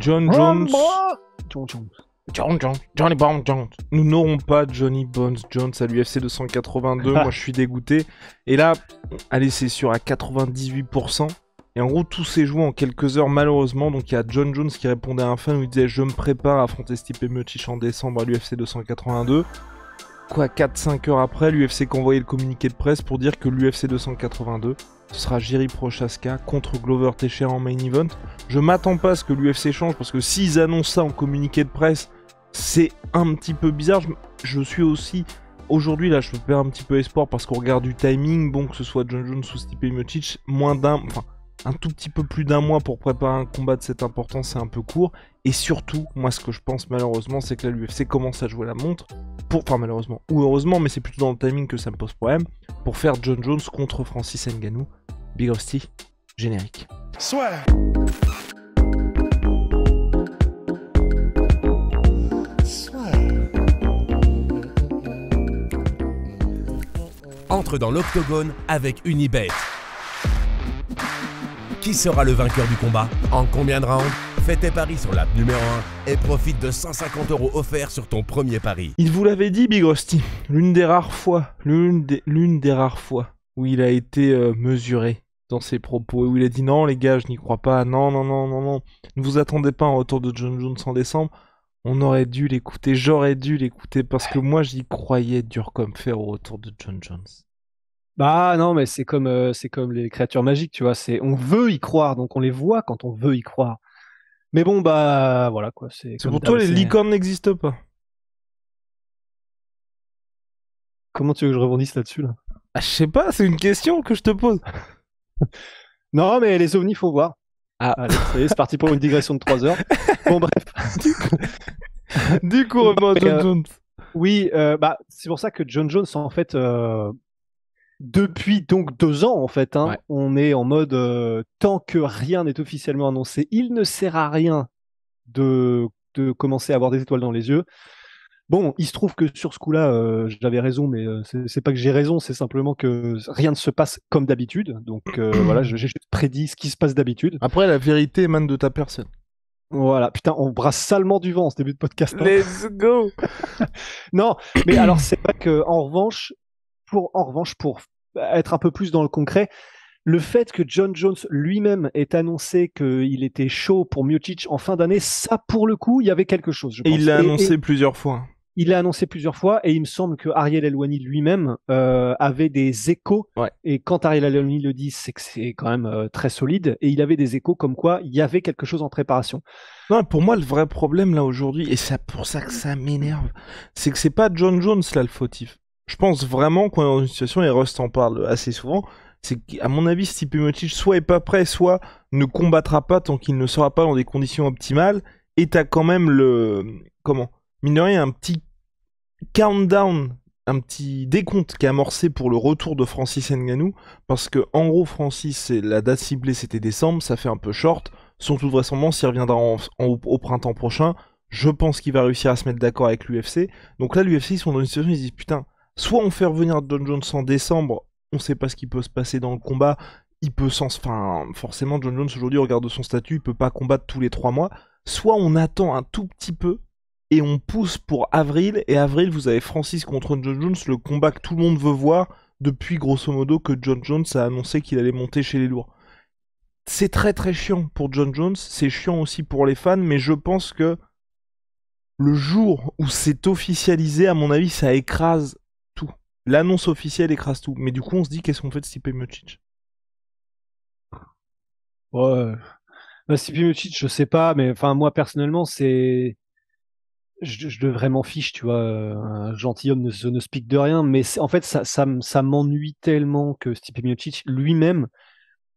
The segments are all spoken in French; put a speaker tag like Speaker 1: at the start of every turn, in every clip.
Speaker 1: John Jones. John Jones. John Jones. Johnny Bones Jones. Nous n'aurons pas Johnny Bones Jones à l'UFC 282. Moi, je suis dégoûté. Et là, allez, c'est sûr, à 98%. Et en gros, tout s'est joué en quelques heures, malheureusement. Donc, il y a John Jones qui répondait à un fan où il disait Je me prépare à affronter Stipe Miocic en décembre à l'UFC 282 quoi 4-5 heures après, l'UFC envoyait le communiqué de presse pour dire que l'UFC 282 sera Jerry Prochaska contre Glover Teixeira en main event. Je m'attends pas à ce que l'UFC change parce que s'ils annoncent ça en communiqué de presse, c'est un petit peu bizarre. Je, suis aussi aujourd'hui là, je perds un petit peu espoir parce qu'on regarde du timing, bon que ce soit John Jones ou Stipe Miocic, moins d'un, un tout petit peu plus d'un mois pour préparer un combat de cette importance, c'est un peu court. Et surtout, moi ce que je pense malheureusement, c'est que là l'UFC commence à jouer la montre, pour, enfin malheureusement, ou heureusement, mais c'est plutôt dans le timing que ça me pose problème, pour faire John Jones contre Francis Ngannou. Big Rusty, générique. Soit Entre dans l'octogone avec Unibet. Qui sera le vainqueur du combat En combien de rounds Fais tes paris sur l'app numéro 1 et profite de 150 euros offerts sur ton premier pari. Il vous l'avait dit, Big l'une des rares fois, l'une des, rares fois où il a été euh, mesuré dans ses propos et où il a dit non les gars, je n'y crois pas, non, non, non, non, non, ne vous attendez pas un retour de John Jones en décembre, on aurait dû l'écouter, j'aurais dû l'écouter parce que moi j'y croyais dur comme fer au retour de John Jones.
Speaker 2: Bah non, mais c'est comme euh, c'est comme les créatures magiques, tu vois. C'est on veut y croire, donc on les voit quand on veut y croire. Mais bon, bah voilà quoi. C'est pour toi, les licornes
Speaker 1: n'existent pas.
Speaker 2: Comment tu veux que je rebondisse là-dessus là, ah, Je sais pas, c'est une question que je te pose. non, mais les ovnis, faut voir. Ah. Allez, c'est parti pour une digression de 3 heures. bon, bref. du coup, euh, Oui, euh, bah, c'est pour ça que John Jones, en fait, depuis donc deux ans en fait, hein, on est en mode euh, tant que rien n'est officiellement annoncé, il ne sert à rien de, de, commencer à avoir des étoiles dans les yeux. Bon, il se trouve que sur ce coup-là, euh, j'avais raison, mais euh, ce c'est pas que j'ai raison, c'est simplement que rien ne se passe comme d'habitude. Donc voilà, j'ai juste prédit ce qui se passe d'habitude. Après, la vérité émane de ta personne. Voilà, putain, on brasse salement du vent en ce début de podcast. Hein. Let's go Non, mais alors c'est pas que, en revanche, pour, en revanche, pour être un peu plus dans le concret, le fait que John Jones lui-même ait annoncé qu'il était chaud pour Miocic en fin d'année, ça pour le coup, il y avait quelque chose. Et il l'a annoncé plusieurs fois. Il l'a annoncé plusieurs fois et il me semble que Ariel Elwani lui-même euh, avait des échos. Et quand Ariel Elwani le dit, c'est que c'est quand même euh, très solide. Et il avait des échos comme quoi il y avait quelque chose en préparation. Non, pour moi, le vrai problème là aujourd'hui, et c'est pour ça que ça m'énerve, c'est que c'est pas John Jones
Speaker 1: là le fautif je pense vraiment qu'on est dans une situation, et Rust en parle assez souvent, c'est qu'à mon avis, Stipe soit est pas prêt, soit ne combattra pas tant qu'il ne sera pas dans des conditions optimales, et t'as quand même le... comment Mine de un petit countdown, un petit décompte qui a amorcé pour le retour de Francis Nganou, parce que en gros, Francis, la date ciblée c'était décembre, ça fait un peu short, Son tout vraisemblance, il reviendra au printemps prochain, je pense qu'il va réussir à se mettre d'accord avec l'UFC, donc là, l'UFC, ils sont dans une situation, ils disent, putain, Soit on fait revenir John Jones en décembre, on sait pas ce qui peut se passer dans le combat, il peut sans... Enfin, forcément, John Jones aujourd'hui, regarde son statut, il peut pas combattre tous les trois mois. Soit on attend un tout petit peu, et on pousse pour avril, et avril, vous avez Francis contre John Jones, le combat que tout le monde veut voir, depuis grosso modo que John Jones a annoncé qu'il allait monter chez les lourds. C'est très très chiant pour John Jones, c'est chiant aussi pour les fans, mais je pense que le jour où c'est officialisé, à mon avis, ça écrase l'annonce officielle écrase tout. Mais du coup, on se dit qu'est-ce qu'on fait de Stipe Miocic
Speaker 2: Ouais. Bah, Stipe Miocic, je sais pas, mais enfin moi personnellement, c'est je, je devrais m'en fiche, tu vois. Un gentilhomme ne, se, ne de rien, mais en fait, ça, ça, m'ennuie tellement que Stipe Miocic lui-même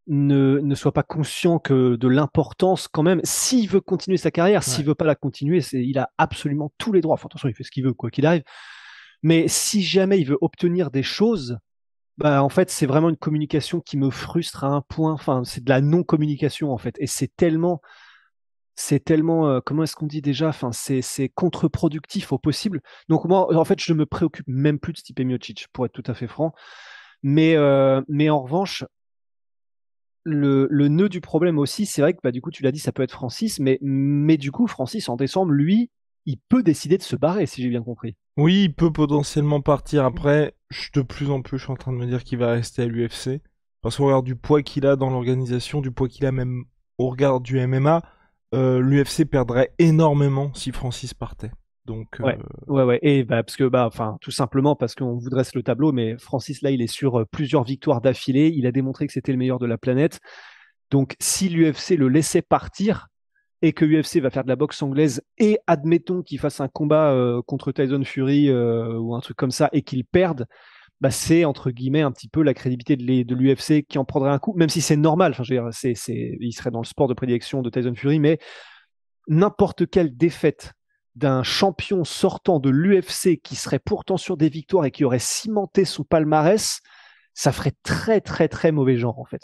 Speaker 2: ne, ne soit pas conscient que de l'importance quand même. S'il veut continuer sa carrière, s'il veut pas la continuer, c'est, il a absolument tous les droits. Enfin, attention, il fait ce qu'il veut, quoi qu'il arrive. Mais si jamais il veut obtenir des choses, bah, en fait, c'est vraiment une communication qui me frustre à un point. Enfin, c'est de la non-communication, en fait. Et c'est tellement, c'est tellement, euh, comment est-ce qu'on dit déjà Enfin, c'est, c'est contre-productif au possible. Donc, moi, en fait, je ne me préoccupe même plus de Stipe Miocic, pour être tout à fait franc. Mais, euh, mais en revanche, le, le, nœud du problème aussi, c'est vrai que, bah, du coup, tu l'as dit, ça peut être Francis, mais, mais du coup, Francis, en décembre, lui, il peut décider de se barrer, si j'ai bien compris. Oui, il peut
Speaker 1: potentiellement partir. Après, de plus en plus, je suis en train de me dire qu'il va rester à l'UFC. Parce qu'au regard du poids qu'il a dans l'organisation, du poids qu'il a même au regard du MMA, euh, l'UFC perdrait énormément si Francis partait.
Speaker 2: Donc, euh, ouais, ouais, ouais, Et bah, parce que, bah, enfin, tout simplement parce qu'on vous dresse le tableau, mais Francis, là, il est sur euh, plusieurs victoires d'affilée. Il a démontré que c'était le meilleur de la planète. Donc, si l'UFC le laissait partir, et que l'UFC va faire de la boxe anglaise et admettons qu'il fasse un combat euh, contre Tyson Fury euh, ou un truc comme ça et qu'il perde, bah, c'est entre guillemets un petit peu la crédibilité de l'UFC qui en prendrait un coup, même si c'est normal. Enfin, il serait dans le sport de prédilection de Tyson Fury, mais n'importe quelle défaite d'un champion sortant de l'UFC qui serait pourtant sur des victoires et qui aurait cimenté son palmarès, ça ferait très très très mauvais genre en fait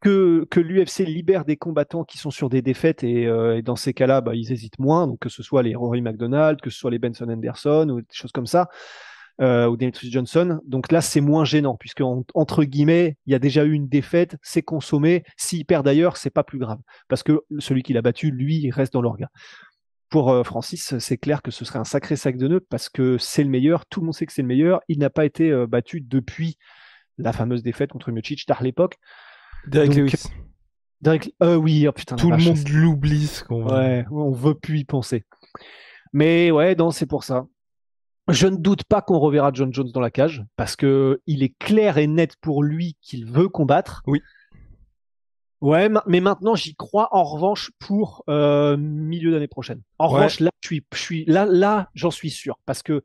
Speaker 2: que, l'UFC libère des combattants qui sont sur des défaites et, euh, dans ces cas-là, bah, ils hésitent moins. Donc que ce soit les Rory McDonald, que ce soit les Benson Anderson ou des choses comme ça, euh, ou Demetrius Johnson. Donc là, c'est moins gênant puisque entre guillemets, il y a déjà eu une défaite, c'est consommé. S'il perd d'ailleurs, c'est pas plus grave parce que celui qui l'a battu, lui, reste dans l'orga. Pour euh, Francis, c'est clair que ce serait un sacré sac de nœuds parce que c'est le meilleur. Tout le monde sait que c'est le meilleur. Il n'a pas été battu depuis la fameuse défaite contre Miocic à l'époque. Derek euh, oui, oh, Tout le monde
Speaker 1: l'oublie on ne
Speaker 2: on veut plus y penser. Mais ouais, non, c'est pour ça. Je ne doute pas qu'on reverra John Jones dans la cage parce que il est clair et net pour lui qu'il veut combattre. Oui. Ouais, mais maintenant j'y crois en revanche pour euh, milieu d'année prochaine. En revanche, là, là, là, j'en suis sûr parce que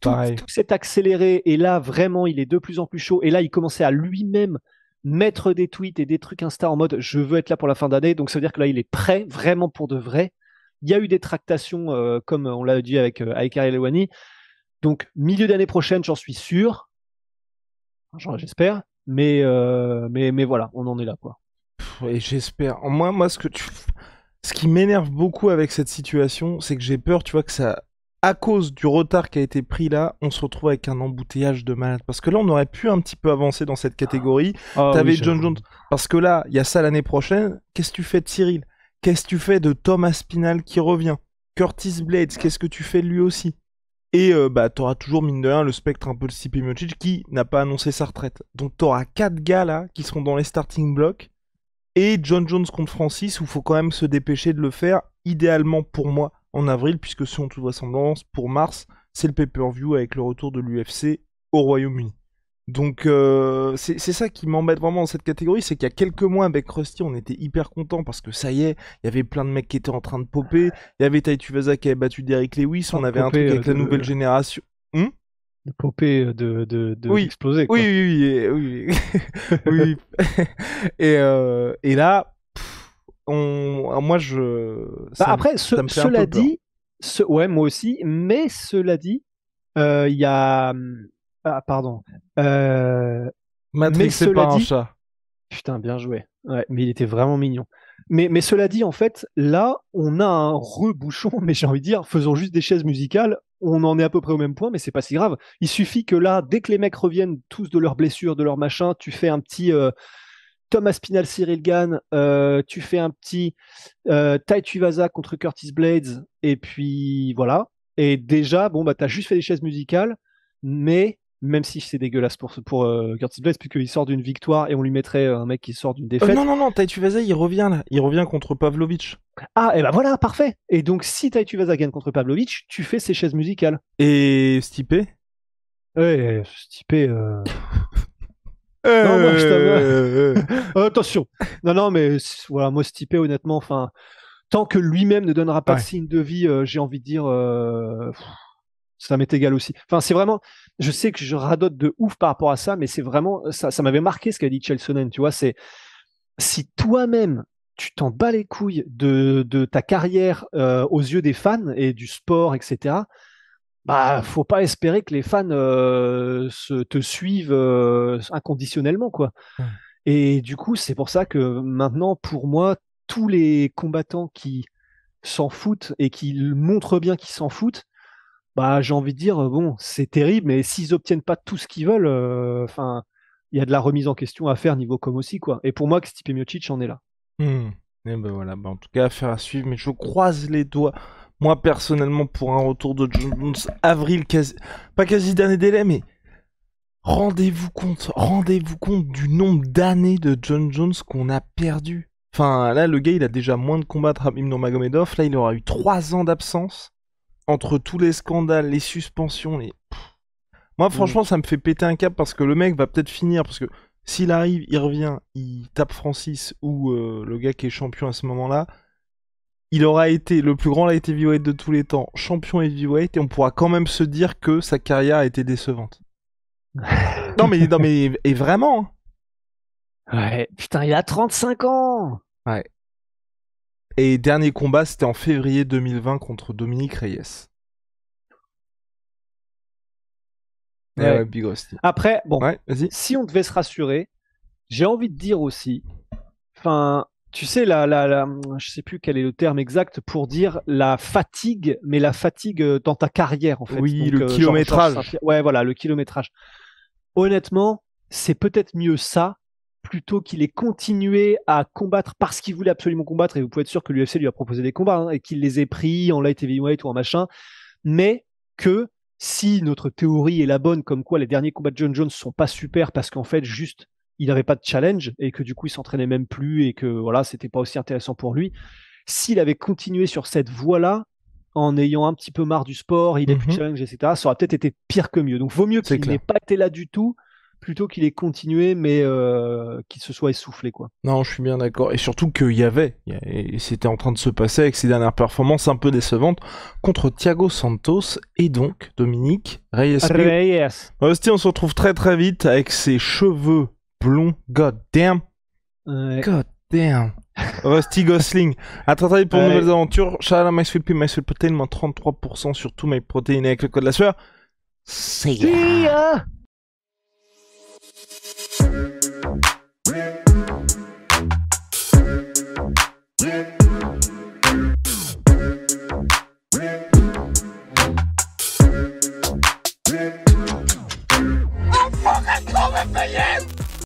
Speaker 2: tout, tout s'est accéléré et là vraiment il est de plus en plus chaud et là il commençait à lui-même mettre des tweets et des trucs Insta en mode je veux être là pour la fin d'année. Donc ça veut dire que là, il est prêt, vraiment pour de vrai. Il y a eu des tractations, euh, comme on l'a dit avec, euh, avec Donc, milieu d'année prochaine, j'en suis sûr. J'espère. Mais, euh, mais, mais voilà, on en est là, quoi. Et j'espère. Moi, moi, ce que Ce qui m'énerve beaucoup
Speaker 1: avec cette situation, c'est que j'ai peur, tu vois, que ça à cause du retard qui a été pris là, on se retrouve avec un embouteillage de malades. Parce que là, on aurait pu un petit peu avancer dans cette catégorie. Ah. Ah T'avais John Jones. Parce que là, il y a ça l'année prochaine. Qu'est-ce que tu fais de Cyril Qu'est-ce que tu fais de Thomas Pinal qui revient Curtis Blades, qu'est-ce que tu fais de lui aussi Et euh, bah, t'auras toujours, mine de rien, le spectre un peu de Stipe Miocic qui n'a pas annoncé sa retraite. Donc t'auras 4 gars là qui seront dans les starting blocks. Et John Jones contre Francis, où faut quand même se dépêcher de le faire, idéalement pour moi en avril, puisque selon toute vraisemblance, pour mars, c'est le pay-per-view avec le retour de l'UFC au Royaume-Uni. Donc euh, c'est ça qui m'embête vraiment dans cette catégorie, c'est qu'il y a quelques mois avec Rusty, on était hyper content parce que ça y est, il y avait plein de mecs qui étaient en train de popper, il y avait Taïtu Vaza qui avait battu Derrick Lewis, on ah, avait un truc avec euh, la nouvelle génération. Hum
Speaker 2: de popper, euh, de, de, oui.
Speaker 1: exploser. Oui, oui, oui. oui,
Speaker 2: et, et là, on, moi je. Bah, après, cela dit, ce, ouais, moi aussi, mais cela dit, euh, il y a. Hum, ah, pardon. Euh, Matrix, c'est pas un Putain, bien joué. Ouais, mais il était vraiment mignon. Mais, mais cela dit, en fait, là, on a un rebouchon, mais j'ai envie de dire, faisons juste des chaises musicales, on en est à peu près au même point, mais c'est pas si grave. Il suffit que là, dès que les mecs reviennent tous de leurs blessures, de leurs machins, tu fais un petit. Euh, Thomas spinal Cyril Gann, euh, tu fais un petit euh, Tai Tuivasa contre Curtis Blades, et puis voilà. Et déjà, bon, bah, t'as juste fait des chaises musicales, mais même si c'est dégueulasse pour, pour euh, Curtis Blades, puisqu'il sort d'une victoire et on lui mettrait un mec qui sort d'une euh, défaite. non, non, non, Tai Tuivasa, il revient là. Il revient contre Pavlovich. Ah, et ben voilà, parfait. Et donc, si Tai Tuivasa gagne contre Pavlovich, tu fais ses chaises musicales. Et Stipe Ouais, Stipe. Euh, euh, euh. attention. Non, non, mais voilà, moi, Stipe, honnêtement, enfin, tant que lui-même ne donnera pas signe de vie, j'ai envie de dire, ça m'est égal aussi. Enfin, c'est vraiment, je sais que je radote de ouf par rapport à ça, mais c'est vraiment, ça, ça m'avait marqué ce qu'a dit Chelsonen, tu vois, c'est si toi-même tu t'en bats les couilles de, de ta carrière aux yeux des fans et du sport, etc bah faut pas espérer que les fans euh, se, te suivent euh, inconditionnellement quoi. Et du coup, c'est pour ça que maintenant, pour moi, tous les combattants qui s'en foutent et qui montrent bien qu'ils s'en foutent, bah j'ai envie de dire bon, c'est terrible, mais s'ils obtiennent pas tout ce qu'ils veulent, euh, enfin, il y a de la remise en question à faire niveau com aussi quoi. Et pour moi, Stipe Miocic en est là.
Speaker 1: Hmm. Eh ben voilà, ben en
Speaker 2: tout cas, affaire à suivre, mais je croise
Speaker 1: les doigts moi, personnellement, pour un retour de John Jones, avril, pas quasi dernier délai, mais rendez-vous compte, rendez-vous compte du nombre d'années de John Jones qu'on a perdu. Enfin, là, le gars, il a déjà moins de combats à Magomedov. Là, il aura eu 3 ans d'absence entre tous les scandales, les suspensions, les. Moi, mm. franchement, ça me fait péter un cap parce que le mec va peut-être finir. Parce que s'il arrive, il revient, il tape Francis ou euh, le gars qui est champion à ce moment-là, il aura été le plus grand light heavyweight de tous les temps, champion heavyweight, et on pourra quand même se dire que sa carrière a été décevante. non mais et vraiment.
Speaker 2: Hein. Ouais, putain, il a 35 ans.
Speaker 1: Ouais. Et dernier combat, c'était en février
Speaker 2: 2020 contre Dominique Reyes. Eh Après, bon, si on devait se rassurer, j'ai envie de dire aussi, enfin, tu sais, la, la, je sais plus quel est le terme exact pour dire la fatigue, mais la fatigue euh, dans ta carrière, en fait. Oui, le euh, kilométrage. ouais, voilà, le kilométrage. Honnêtement, c'est peut-être mieux ça plutôt qu'il ait continué à combattre parce qu'il voulait absolument combattre et vous pouvez être sûr que l'UFC lui a proposé des combats hein, et qu'il les ait pris en light heavyweight ou en machin, mais que si notre théorie est la bonne, comme quoi les derniers combats de John Jones sont pas super parce qu'en fait juste il n'avait pas de challenge et que du coup il s'entraînait même plus et que voilà c'était pas aussi intéressant pour lui. S'il avait continué sur cette voie-là, en ayant un petit peu marre du sport, il est plus de mhm. challenge, etc., ça aurait peut-être été pire que mieux. Donc vaut mieux qu'il n'ait pas été là du tout plutôt qu'il ait continué, mais euh, qu'il se soit essoufflé, quoi.
Speaker 1: Non, je suis bien d'accord. Et surtout qu'il y avait, et c'était en train de se passer avec ses dernières performances un peu décevantes contre Thiago Santos et donc Dominique Reyes. Reyes. on se retrouve très très vite avec ses cheveux blond. God damn. God damn. Rusty Gosling. À très pour de nouvelles aventures. Shalala MySweet Pea, mais Protein, moins 33% sur mes protéines avec le code de la sueur. See
Speaker 2: ya. See ya.